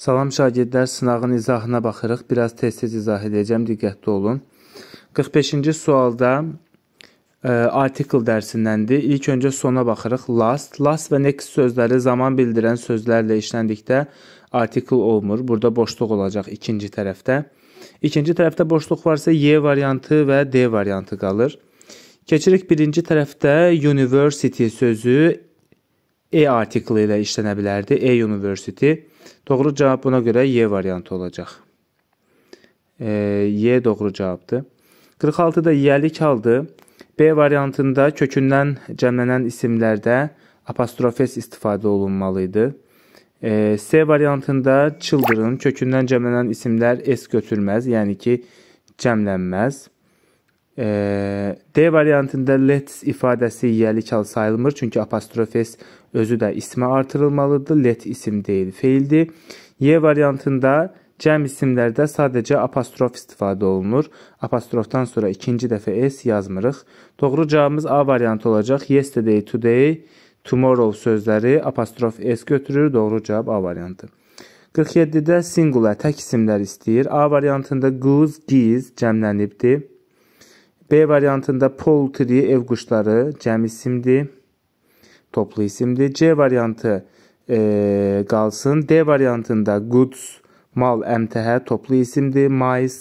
Salam şagirdlər, sınağın izahına baxırıq. Biraz tez-tez izah edəcəm, diqqətli olun. 45-ci sualda e, article dərsindəndir. İlk öncə sona baxırıq. Last, last və next sözləri zaman bildirən sözlərlə işləndikdə article olmur. Burada boşluq olacaq ikinci tərəfdə. İkinci tərəfdə boşluq varsa Y variantı və D variantı qalır. Keçirik birinci tərəfdə university sözü E artiklı ilə işlənə bilərdi. E university. Doğru cavab buna görə Y variantı olacaq. E, y doğru cavabdır. 46-da y'lik haldır. B variantında kökündən cəmlənən isimlərdə apostrofes istifadə olunmalı idi. E, C variantında children kökündən cəmlənən isimlər s götürməz, yəni ki, cəmlənməz. E, D variantında let's ifadəsi yiyəlik hal sayılmır, çünki apostrofes özü də ismə artırılmalıdır. Let isim deyil, feildir. Y variantında cəm isimlərdə sadəcə apostrof istifadə olunur. Apostrofdan sonra ikinci dəfə s yazmırıq. Doğru cavabımız A variantı olacaq. Yesterday, today, tomorrow sözləri apostrof s götürür. Doğru cavab A variantı. 47-də singular tək isimlər istəyir. A variantında goose, geese cəmlənibdir. B variantında poultry ev quşları cəm isimdir toplu isimdir. C variantı e, qalsın. D variantında goods, mal, əmtəhə toplu isimdir. Mais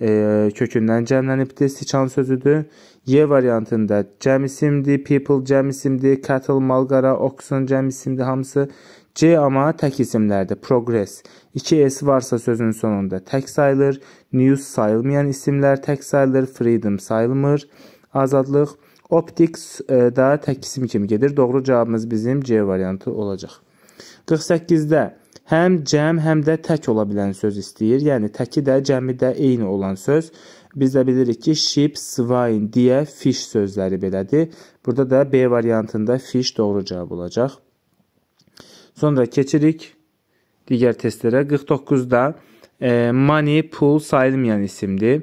e, kökündən cəmlənibdir, siçan sözüdür. Y variantında cəm isimdir, people cəm isimdir, cattle, mal, qara, oxun cəm isimdir hamısı. C amma tək isimlərdir. Progress. 2 S varsa sözün sonunda tək sayılır. News sayılmayan isimlər tək sayılır. Freedom sayılmır. Azadlıq. Optics e, da təksim kimi gedir. Doğru cavabımız bizim C variantı olacaq. 48-də həm cəm, həm də tək ola bilən söz istəyir. Yəni təki də, cəmi də eyni olan söz. Biz də bilirik ki, ship, swine deyə fish sözləri belədir. Burada da B variantında fish doğru cavab olacaq. Sonra keçirik digər testlərə. 49-da e, money, pul sayılmayan isimdir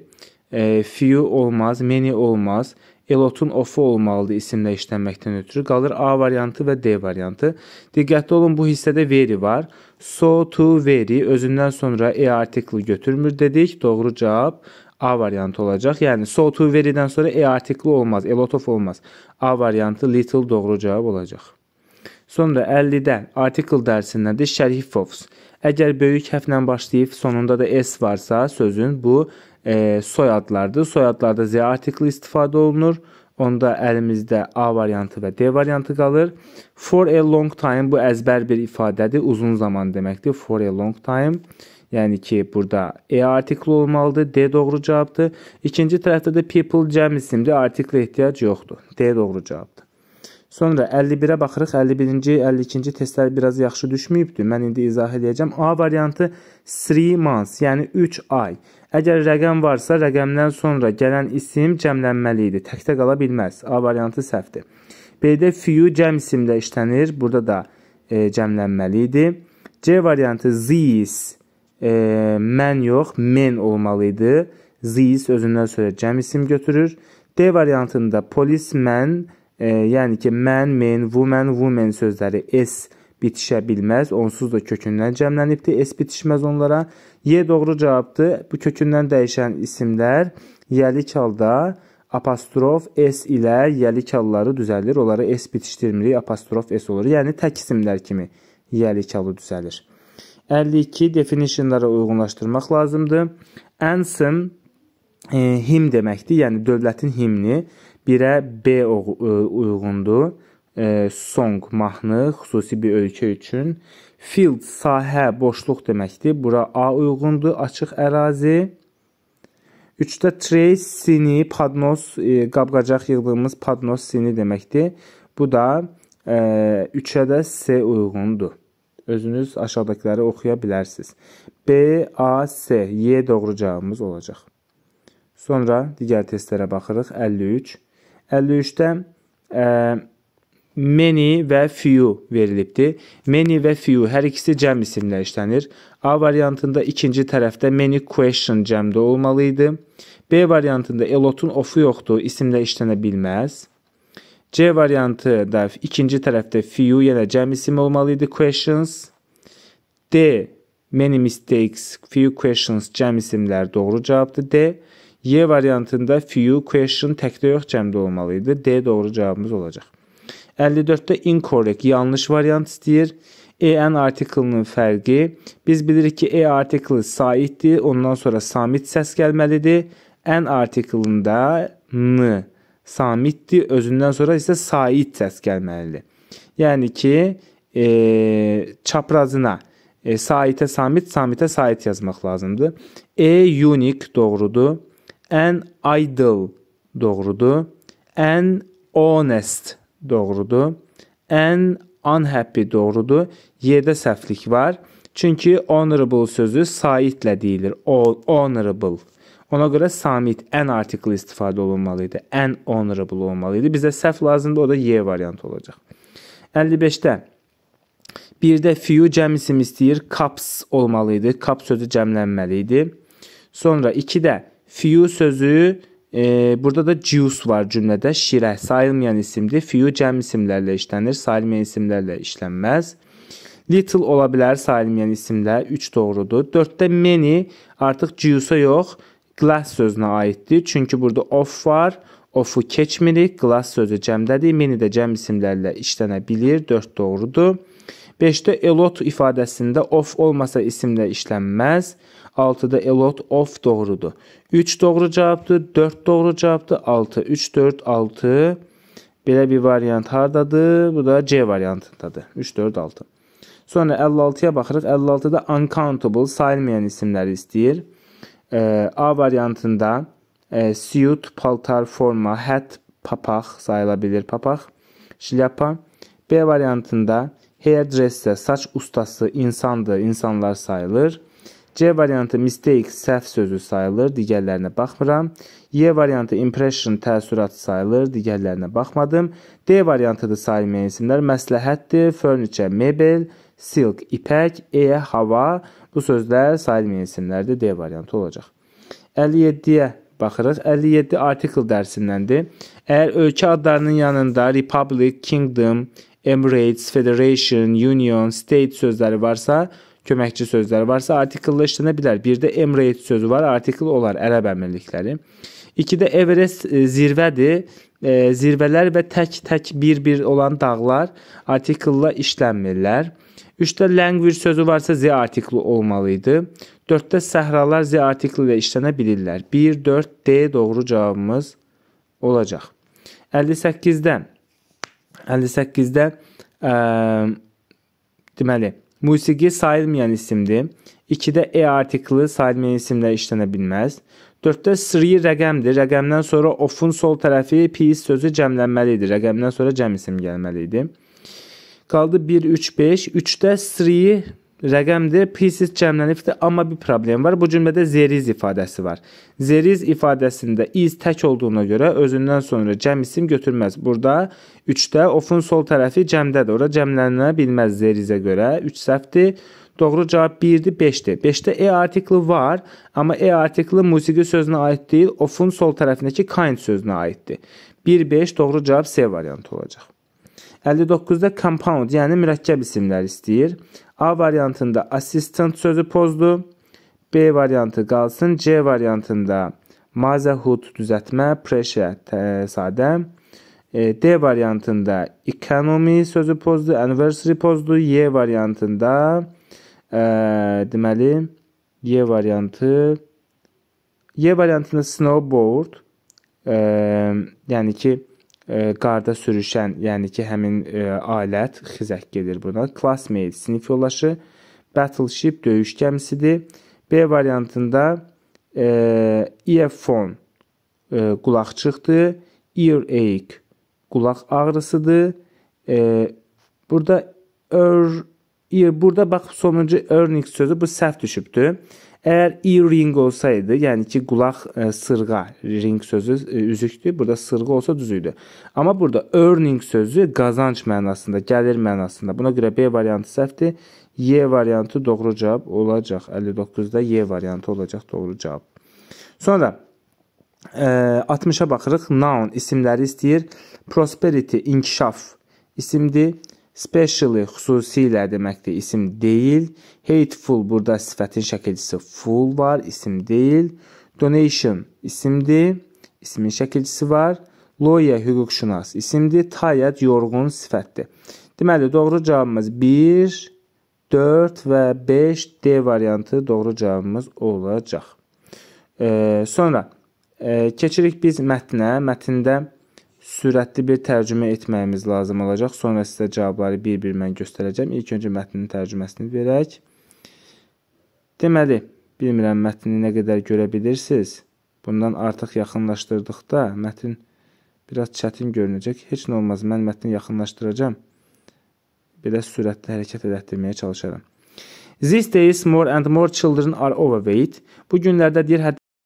e, few olmaz, many olmaz, Elotun ofu olmalıdır isimlə işlənməkdən ötürü. Qalır A variantı və D variantı. Diqqətli olun bu hissədə veri var. So, to, veri özündən sonra e artikli götürmür dedik. Doğru cavab A variantı olacaq. Yəni so, to, veridən sonra e artikli olmaz, elot of olmaz. A variantı little doğru cavab olacaq. Sonra 50-də article dərsindən də şərhi fofs. Əgər böyük hərflə başlayıb sonunda da s varsa sözün bu e, soyadlardır. Soyadlarda Z artikli istifadə olunur. Onda əlimizdə A variantı və D variantı qalır. For a long time bu əzbər bir ifadədir. Uzun zaman deməkdir. For a long time. Yəni ki, burada E artikli olmalıdır. D doğru cavabdır. İkinci tərəfdə də people cəm isimli artiklə ehtiyac yoxdur. D doğru cavabdır. Sonra 51-ə baxırıq. 51-ci, 52-ci testlər biraz yaxşı düşməyibdi. Mən indi izah edəcəm. A variantı 3 months, yəni 3 ay. Əgər rəqəm varsa, rəqəmdən sonra gələn isim cəmlənməli idi. Təkdə qala bilməz. A variantı səhvdir. B-də few cəm isimlə işlənir. Burada da e, cəmlənməli idi. C variantı these e, mən yox, men olmalı idi. These özündən sonra cəm isim götürür. D variantında polis mən E, yəni ki, mən, men, woman, women sözləri s bitişə bilməz, onsuz da kökündən cəmlənibdir, s bitişməz onlara. Y doğru cavabdır. Bu kökündən dəyişən isimlər yəlik halda apostrof s ilə yəlik halları düzəlir. Onları s bitişdirmirik, apostrof s olur. Yəni tək isimlər kimi yəlik halı düzəlir. 52 definitionlara uyğunlaşdırmaq lazımdır. Anthem e, him deməkdir, yəni dövlətin himni. 1-ə B e, uyğundur. E, song mahnı xüsusi bir ölkə üçün. Field sahə boşluq deməkdir. Bura A uyğundur, açıq ərazi. 3-də tray sini padnos e, qabqacaq yığdığımız padnos sini deməkdir. Bu da 3-ə e, də S uyğundur. Özünüz aşağıdakıları oxuya bilərsiniz. B, A, S, Y doğru cavabımız olacaq. Sonra digər testlərə baxırıq. 53 53-də ə, e, many və few verilibdir. Many və few hər ikisi cəm isimlə işlənir. A variantında ikinci tərəfdə many question cəmdə olmalı idi. B variantında elotun ofu yoxdur, isimlə işlənə bilməz. C variantı da ikinci tərəfdə few yenə cəm isim olmalı idi questions. D many mistakes, few questions cəm isimlər doğru cavabdır. D Y variantında few question təkdə yox cəmdə olmalı idi. D doğru cavabımız olacaq. 54-də incorrect yanlış variant istəyir. EN artiklinin fərqi. Biz bilirik ki, E artikli saitdir, ondan sonra samit səs gəlməlidir. N artiklində n samitdir, özündən sonra isə sait səs gəlməlidir. Yəni ki, e, çaprazına e, saitə samit, samitə sait yazmaq lazımdır. E unik doğrudur. An idle doğrudur. An honest doğrudur. An unhappy doğrudur. Y-də səhvlik var. Çünki honorable sözü saitlə deyilir. All honorable. Ona görə summit an artikli istifadə olunmalı idi. An honorable olmalı idi. Bizə səhv lazımdır, o da Y variantı olacaq. 55-də bir də few cəm isim istəyir. Cups olmalı idi. Cup sözü cəmlənməli idi. Sonra 2-də Few sözü e, burada da juice var cümlədə. Şirə sayılmayan isimdir. Few cəm isimlərlə işlənir, sayılmayan isimlərlə işlənməz. Little ola bilər sayılmayan isimlər. 3 doğrudur. 4-də many artıq juice-a yox, glass sözünə aiddir. Çünki burada of var. Ofu keçmirik. Glass sözü cəmdədir. Many də cəm isimlərlə işlənə bilir. 4 doğrudur. 5-də a lot ifadəsində of olmasa isimlə işlənməz. 6-da a lot of doğrudur. 3 doğru cavabdır. 4 doğru cavabdır. 6, 3, 4, 6. Belə bir variant hardadır? Bu da C variantındadır. 3, 4, 6. Sonra 56-ya baxırıq. 56-da uncountable sayılmayan isimləri istəyir. E, a variantında e, suit, paltar, forma, hat, papaq sayıla bilir papaq, şlyapa. B variantında hairdresser, saç ustası insandır, insanlar sayılır. C variantı mistake səhv sözü sayılır, digərlərinə baxmıram. Y variantı impression təəssürat sayılır, digərlərinə baxmadım. D variantı da sayılmayan isimlər məsləhətdir, furniture mebel, silk ipək, E hava. Bu sözlər sayılmayan isimlərdir, D variantı olacaq. 57-yə baxırıq. 57 artikel dərsindəndir. Əgər ölkə adlarının yanında republic, kingdom, emirates, federation, union, state sözləri varsa, köməkçi sözləri varsa artiklda işlənə bilər. 1-də Emirate sözü var, artikl olar Ərəb Əmirlikləri. 2-də Everest e, zirvədir. E, zirvələr və tək-tək bir-bir olan dağlar artiklda işlənmirlər. 3-də language sözü varsa z artikli olmalı idi. 4-də səhralar z artikli ilə işlənə bilirlər. 1 4 D doğru cavabımız olacaq. 58-də 58-də ə, deməli Musiqi sayılmayan isimdir. 2-də E artiklı sayılmayan isimlər işlənə bilməz. 4-də sri rəqəmdir. Rəqəmdən sonra ofun sol tərəfi pis sözü cəmlənməli idi. Rəqəmdən sonra cəm isim gəlməli idi. Qaldı 1 3 5. 3-də sri rəqəmdir. Pieces cəmlənibdir, amma bir problem var. Bu cümlədə there is ifadəsi var. There is ifadəsində is tək olduğuna görə özündən sonra cəm isim götürməz. Burada 3-də ofun sol tərəfi cəmdədir. Ora cəmlənə bilməz there is-ə görə. 3 səhvdir. Doğru cavab 1-dir, 5-dir. 5-də e artikli var, amma e artikli musiqi sözünə aid deyil, ofun sol tərəfindəki kind sözünə aiddir. 1-5 doğru cavab C variantı olacaq. 59-da compound, yəni mürəkkəb isimlər istəyir. A variantında asistant sözü pozdu. B variantı qalsın. C variantında mazəhut düzəltmə, pressure sadə. E, D variantında economy sözü pozdu, anniversary pozdu. Y variantında e, deməli Y variantı Y variantında snowboard, e, yəni ki qarda sürüşən, yəni ki, həmin alət xizək gedir buna. Classmate sinif yoldaşı, battleship döyüş gəmisidir. B variantında e, earphone e, qulaqçıqdır, earache qulaq ağrısıdır. E, burada ör burada bax sonuncu earnings sözü bu səhv düşübdü. Əgər earring olsaydı, yəni ki, qulaq ə, e, sırğa, ring sözü ə, e, üzükdür. Burada sırğa olsa düz idi. Amma burada earning sözü qazanc mənasında, gəlir mənasında. Buna görə B variantı səhvdir. Y variantı doğru cavab olacaq. 59-da Y variantı olacaq doğru cavab. Sonra 60-a e, baxırıq. Noun isimləri istəyir. Prosperity inkişaf isimdir. Specially xüsusilə deməkdir, isim deyil. Hateful burada sifətin şəkilcisi full var, isim deyil. Donation isimdir, ismin şəkilcisi var. Lawyer hüquqşünas isimdir, tired yorğun sifətdir. Deməli, doğru cavabımız 1, 4 və 5 D variantı doğru cavabımız olacaq. E, sonra e, keçirik biz mətnə. Mətində sürətli bir tərcümə etməyimiz lazım olacaq. Sonra sizə cavabları bir-bir mən göstərəcəm. İlk öncə mətnin tərcüməsini verək. Deməli, bilmirəm mətni nə qədər görə bilirsiniz. Bundan artıq yaxınlaşdırdıqda mətn biraz çətin görünəcək. Heç nə olmaz, mən mətni yaxınlaşdıracam. Belə sürətli hərəkət elətdirməyə çalışaram. These days more and more children are overweight. Bu günlərdə deyir,